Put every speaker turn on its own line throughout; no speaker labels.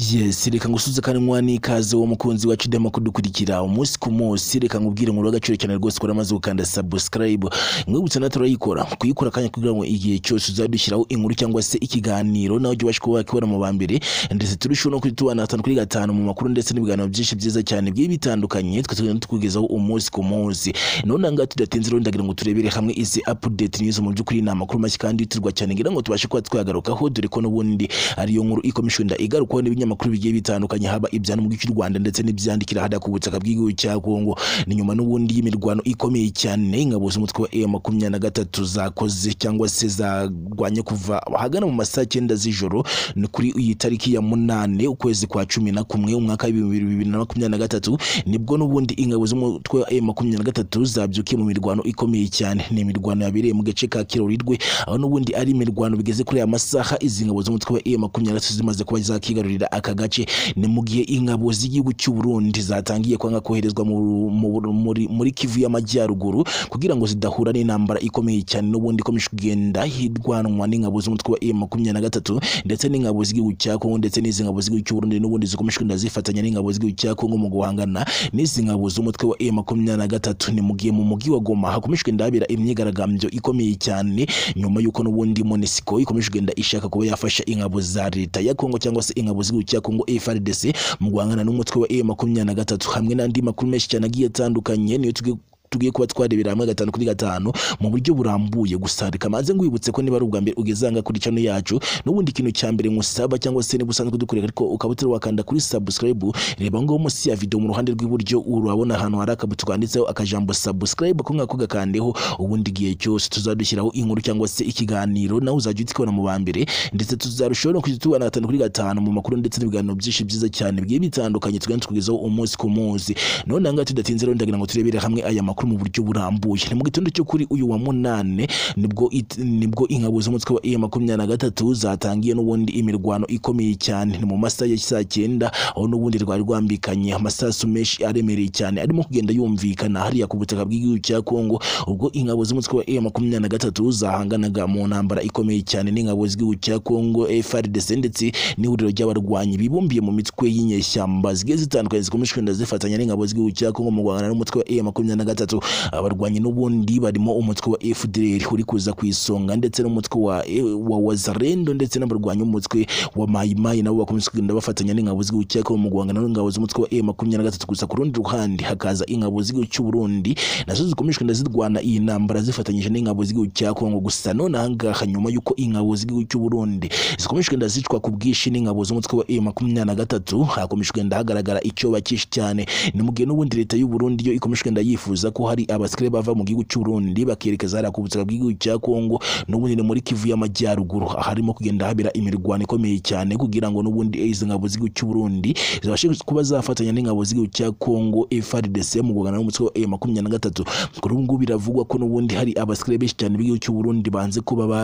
yes reka ngusuze kanwa n'ikaze wo mukunzi wacu demo kudukurikira umunsi ku munsi reka ngubwire nkuru w'agaciro cyane rwose ko uramaze gukanda subscribe mwibutsa natwe turayikora kuyikora akanya kugira ngo igihe cyose uzadushyiraho inkuru cyangwa se ikiganiro nawe ujye ubasha kuba wakibona mu ba mbere ndetse turusheho no kutubana gatanu kuri gatanu mu makuru ndetse n'ibiganiro byinshi byiza cyane bigiye bitandukanye twatugenda tukugezaho umunsi ku munsi none aha ngaha tudatinze rero ndagira ngo turebere hamwe izi update news mu by'ukuri ni amakuru mashya kandi yitirwa cyane ngira ngo tubashe kuba twagarukaho dore ko n'ubundi ariyo nkuru ikomishwa igarukaho n'ibinyamakuru n'ibinyamakuru bigiye bitandukanye haba ibyano mu gice cy'u Rwanda ndetse n'ibyandikira hada ku butaka bw'igihugu cya Kongo ni nyuma n'ubundi y'imirwano ikomeye cyane ingabo z'umutwe wa M23 zakoze cyangwa se zarwanye kuva hagana mu masaha cyenda z'ijoro ni kuri iyi tariki ya munane ukwezi kwa cumi na kumwe umwaka wa 2023 nibwo n'ubundi ingabo z'umutwe wa M23 zabyukiye mu mirwano ikomeye cyane ni imirwano yabereye mu gace ka Kirorirwe aho n'ubundi ari imirwano bigeze kuri aya masaha izi ngabo z'umutwe wa M23 zimaze kuba zakigarurira aka gace ni mu gihe ingabo z'igihugu cy'u Burundi zatangiye kwanga koherezwa muri Kivu y'amajyaruguru kugira ngo zidahura n'intambara ikomeye cyane n'ubundi ikomeje kugenda hirwanwa n'ingabo z'umutwe wa M23 ndetse n'ingabo z'igihugu cya Kongo ndetse n'izi ngabo z'igihugu cy'u Burundi n'ubundi zikomeje kugenda zifatanya n'ingabo z'igihugu cya Kongo mu guhangana n'izi ngabo z'umutwe wa M23 ni mu gihe mu mujyi wa Goma hakomeje kugenda habera imyigaragambyo ikomeye cyane nyuma y'uko n'ubundi Monisco ikomeje kugenda ishaka kuba yafasha ingabo za leta ya Kongo cyangwa se ingabo z'igihugu gihugu cya Kongo FRDC mu guhangana n'umutwe wa M e makumyabiri na gatatu hamwe n'andi makuru menshi cyane agiye atandukanye niyo tugiye tugiye kuba twarebera hamwe gatanu kuri gatanu mu buryo burambuye gusa reka manze ngwibutse ko niba ari ubwa mbere ugezanga kuri channel yacu n'ubundi kintu cya mbere nkusaba cyangwa se niba usanzwe dukorera ariko ukaba utari wakanda kuri subscribe reba ngo munsi ya video mu ruhande rw'iburyo urabona ahantu hari akabuto twanditseho akajambo subscribe ko gakandeho ubundi gihe cyose tuzadushyiraho inkuru cyangwa se ikiganiro nawe uzajya ukibona mu ba mbere ndetse tuzarushaho no kujya tubana gatanu kuri gatanu mu makuru ndetse n'ibiganiro byinshi byiza cyane bigiye bitandukanye tugenda tukugezaho umunsi ku munsi none aha ngaha tudatinze rero ndagira ngo turebere hamwe aya makuru amakuru mu buryo burambuye ni mu gitondo cyo kuri uyu wa munane nibwo nibwo inkabuzo z'umutwe wa iya e 23 zatangiye n'ubundi imirwano ikomeye cyane ni mu masaha ya saa cyenda aho n'ubundi rwari rwambikanye amasasu menshi aremereye cyane arimo kugenda yumvikana hariya ku butaka bw'igihugu cya Kongo ubwo inkabuzo z'umutwe wa iya e 23 zahanganaga mu ntambara ikomeye cyane n'inkabuzo z'igihugu cya Kongo FARDC ndetse n'ihuriro ry'abarwanyi bibumbiye mu mitwe y'inyeshyamba zigiye zitandukanye zikomeje kugenda zifatanya n'ingabo z'igihugu cya Kongo mu guhangana n'umutwe wa iya e makumyabiri gatatu abarwanyi n'ubundi barimo umutwe wa FDLR uri kuza ku isonga ndetse n'umutwe wa wa Wazalendo ndetse n'abarwanyi umutwe wa Mai Mai nabo bakomeje kugenda bafatanya n'ingabo z'igihugu cya Kongo mu guhangana z'umutwe wa e M23 gusa ku rundi ruhande hakaza ingabo z'igihugu cy'u Burundi nazo zikomeje kugenda zirwana iyi ntambara zifatanyije n'ingabo z'igihugu cya Kongo gusa none aha nyuma y'uko ingabo z'igihugu cy'u Burundi zikomeje kugenda zicwa ku bwinshi n'ingabo z'umutwe wa e M23 hakomeje kugenda hagaragara icyo bakishe cyane ni mu gihe n'ubundi leta y'u Burundi yo ikomeje kugenda yifuza ko ko hari abasikare bava mu gihugu cy'u Burundi bakerekeza hariya ku butaka bw'igihugu cya Kongo n'ubundi ni muri Kivu y'amajyaruguru harimo kugenda habera imirwano ikomeye cyane kugira ngo n'ubundi izi ngabo z'igihugu cy'u Burundi zibashe kuba zafatanya n'ingabo z'igihugu cya Kongo FARDC mu guhangana n'umutwe wa M e makumyabiri na gatatu kuri ubu biravugwa ko n'ubundi hari abasikare benshi cyane b'igihugu cy'u Burundi banze kuba ba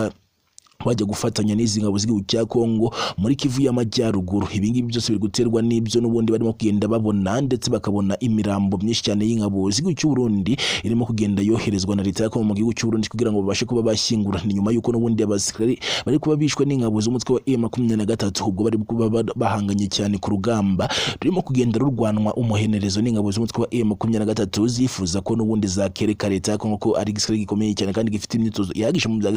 bajya gufatanya n'izi ngabo z'igihugu cya Kongo muri Kivu y'Amajyaruguru ibi ngibi byose biri guterwa n'ibyo n'ubundi barimo kugenda babona ndetse bakabona imirambo myinshi cyane y'ingabo z'igihugu cy'u Burundi irimo kugenda yoherezwa na leta ya Kongo mu gihugu cy'u Burundi kugira ngo babashe kuba bashyingura ni nyuma y'uko n'ubundi abasikari bari kuba bishwe n'ingabo z'umutwe wa M23 ubwo bari kuba bahanganye cyane ku rugamba rurimo kugenda rurwanwa umuhenerezo n'ingabo z'umutwe wa e na gatatu zifuza ko n'ubundi zakereka leta ya Kongo ko ari igisirikare gikomeye cyane kandi gifite imyitozo ihagije mu bya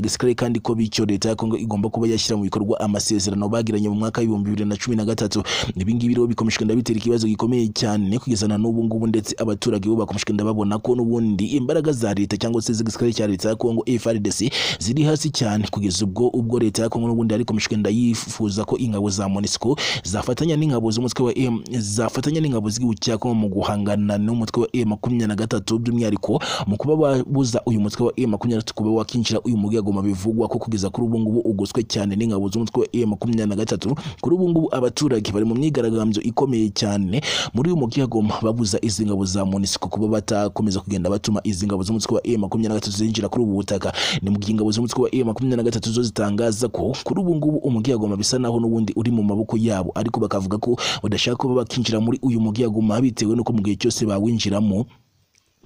gisirikare kandi ko bityo leta ya Kongo igomba kuba yashyira mu bikorwa amasezerano bagiranye mu mwaka w'ibihumbi bibiri na cumi na gatatu ibingibi rero bikomeshwa ndabitera ikibazo gikomeye cyane kugeza na n'ubu ngubu ndetse abaturage bo bakomeshwa ndababona ko n'ubundi imbaraga za leta cyangwa se z'igisirikare cya leta ya Kongo FARDC ziri hasi cyane kugeza ubwo ubwo leta ya Kongo n'ubundi ariko mishwenda ndayifuza ko ingabo za MONUSCO zafatanya n'ingabo z'umutwe wa M zafatanya n'ingabo z'igihugu cya Kongo mu guhangana n'umutwe wa M 23 na gatatu by'umwihariko mu kuba babuza uyu mutwe wa M 23 kuba wakinjira uyu mugi ya Goma Bivu bivugwa ko kugeza kuri ubu ngubu ugoswe cyane n'ingabo z'umutwe wa e makumyabiri na gatatu kuri ubu ngubu abaturage bari mu myigaragambyo ikomeye cyane muri uyu mujyi wa Goma babuza izi ngabo za MONUSCO kuba batakomeza kugenda batuma izi ngabo z'umutwe wa e makumyabiri na gatatu zinjira kuri ubu butaka ni mu gihe ingabo z'umutwe wa e makumyabiri na gatatu zo zitangaza ko kuri ubu ngubu umujyi bisa naho n'ubundi uri mu maboko yabo ariko bakavuga ko badashaka kuba bakinjira muri uyu mujyi wa bitewe n'uko mu gihe cyose bawinjiramo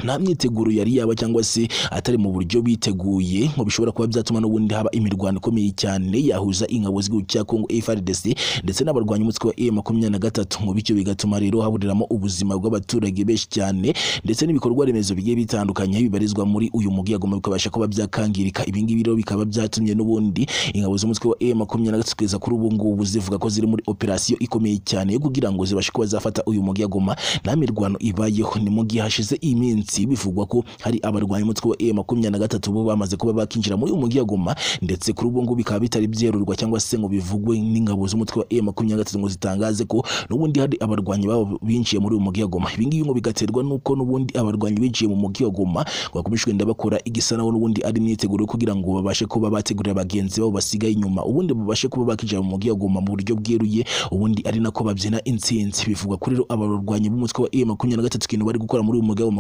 nta myiteguro yari yaba cyangwa se atari mu buryo biteguye ngo bishobora kuba byatuma n'ubundi haba imirwano ikomeye cyane yahuza ingabo z'igihugu cya Kongo FARDC ndetse n'abarwanya umutwe wa M23 e mu bityo bigatuma rero haburiramo ubuzima bw'abaturage benshi cyane ndetse n'ibikorwa remezo bigiye bitandukanye bibarizwa muri uyu mugi agomba bikabasha kuba byakangirika ibi ngibi rero bikaba byatumye n'ubundi ingabo z'umutwe wa e M23 kugeza kuri ubu ngubu zivuga ko ziri muri operasiyo ikomeye cyane yo kugira ngo zibashe kuba zafata uyu mugi agoma nta mirwano ibayeho ni mu hashize iminsi minsi bivugwa ko hari abarwanya umutwe wa e M23 bo bamaze kuba bakinjira muri Mujyi wa Goma ndetse kuri ubu ngubu bikaba bitari byerurwa cyangwa se ngo bivugwe n'ingabo z'umutwe wa e M23 ngo zitangaze ko n'ubundi hari abarwanyi babo binjiye muri uyu mujyi wa Goma ibi ngo bigaterwa n'uko n'ubundi abarwanyi binjiye mu mujyi wa Goma bakomeje kugenda bakora igisa naho n'ubundi ari imyiteguro kugira ngo babashe kuba bategurira bagenzi babo basigaye inyuma ubundi babashe kuba bakinjira mu mujyi wa Goma mu buryo bweruye ubundi ari nako babyina intsinzi bivugwa kuri abarwanyi b'umutwe wa e M23 ikintu bari gukora muri uyu mujyi wa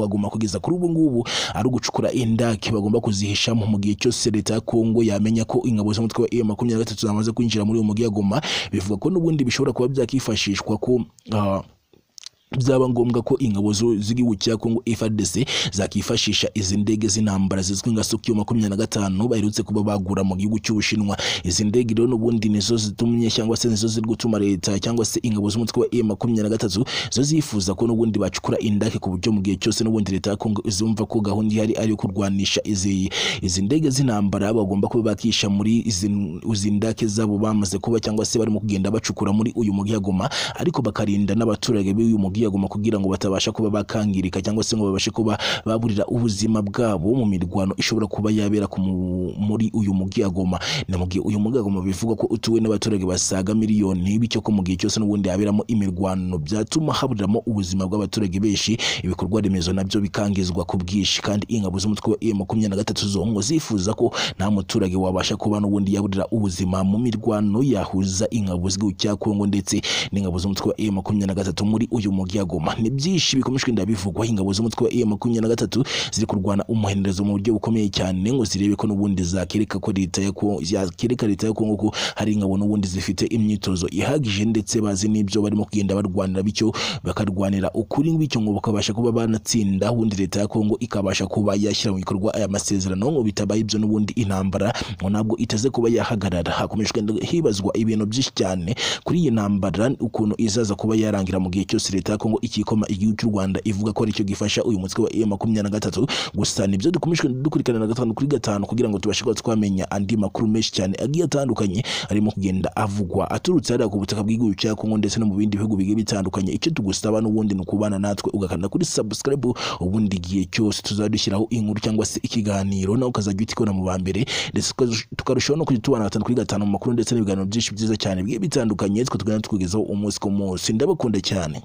bagomba kugeza kuri ubu ngubu ari ugucukura indake bagomba kuzihishamo mu gihe cyose leta ya Kongo yamenya ko ingabo z'umutwe wa M makumyabiri na gatatu zamaze kwinjira muri uyu mugi wa Goma bivuga ko n'ubundi bishobora kuba byakifashishwa ko uh, byaba ngombwa ko ingabo z'igihugu cya Kongo FARDC zakifashisha izi ndege z'intambara zizwi nka sokiyo makumyabiri na gatanu baherutse kuba bagura mu gihugu cy'Ubushinwa izi ndege rero n'ubundi nizo zitumye cyangwa se nizo ziri gutuma leta cyangwa se ingabo z'umutwe wa M e makumyabiri na gatatu zo zifuza ko n'ubundi bacukura indake ku buryo mu gihe cyose n'ubundi leta ya Kongo izumva ko gahunda ihari ari yo kurwanisha izi izi ndege z'intambara bagomba kuba bakisha muri izi ndake zabo bamaze kuba cyangwa se barimo kugenda bacukura muri uyu mugi Goma ariko bakarinda n'abaturage b'uyu mugi kwiyaguma kugira ngo batabasha kuba bakangirika cyangwa se ngo babashe kuba baburira ubuzima bwabo mu mirwano ishobora kuba yabera muri uyu mujyi Goma na mu gihe uyu mujyi bivugwa ko utuwe n'abaturage basaga miliyoni bityo ko mu gihe cyose n'ubundi haberamo imirwano byatuma haburiramo ubuzima bw'abaturage benshi ibikorwa remezo nabyo bikangizwa ku bwinshi kandi ingabo z'umutwe wa M makumyabiri na gatatu zo ngo zifuza ko nta muturage wabasha kuba n'ubundi yaburira ubuzima mu mirwano yahuza ingabo z'igihugu cya Kongo ndetse n'ingabo z'umutwe wa M makumyabiri na gatatu muri uyu mujyi ya Goma ni byinshi bikomeje kugenda bivugwaho ingabo z'umutwe wa makumyabiri na gatatu ziri kurwana umuhendezo mu buryo bukomeye cyane ngo zirebe ko n'ubundi zakereka ko leta ya zakereka leta ya Kongo ko hari ingabo n'ubundi zifite imyitozo ihagije ndetse bazi n'ibyo barimo kugenda barwanira bityo bakarwanira ukuri bityo ngo bakabasha kuba banatsinda ubundi leta ya Kongo ikabasha kuba yashyira mu bikorwa aya masezerano ngo bitabaye ibyo n'ubundi intambara ngo ntabwo iteze kuba yahagarara hakomeje hibazwa ibintu byinshi cyane kuri iyi ntambara ukuntu izaza kuba yarangira mu gihe cyose leta Congo ikikoma igihugu cy'u Rwanda ivuga ko ari aricyo gifasha uyu mutwe wa na gatatu gusa nibyo dukomeshwe dukurikirana na gatanu kuri gatanu kugira ngo tubashe kuba twamenya andi makuru menshi cyane agiye atandukanye arimo kugenda avugwa aturutse hariya ku butaka bw'igihugu cya Congo ndetse no mu bindi bihugu bigiye bitandukanye icyo tugusaba n'ubundi ni ukubana natwe ugakanda kuri subscribe ubundi igihe cyose tuzadushyiraho inkuru cyangwa se ikiganiro nawe ukazajya utikora mu ba mbere ndetse tukarushaho no kujya tubana gatanu kuri gatanu mu makuru ndetse n'ibiganiro byinshi byiza cyane bigiye bitandukanye twe tugana tukugezaho umunsi ku munsi ndabakunda cyane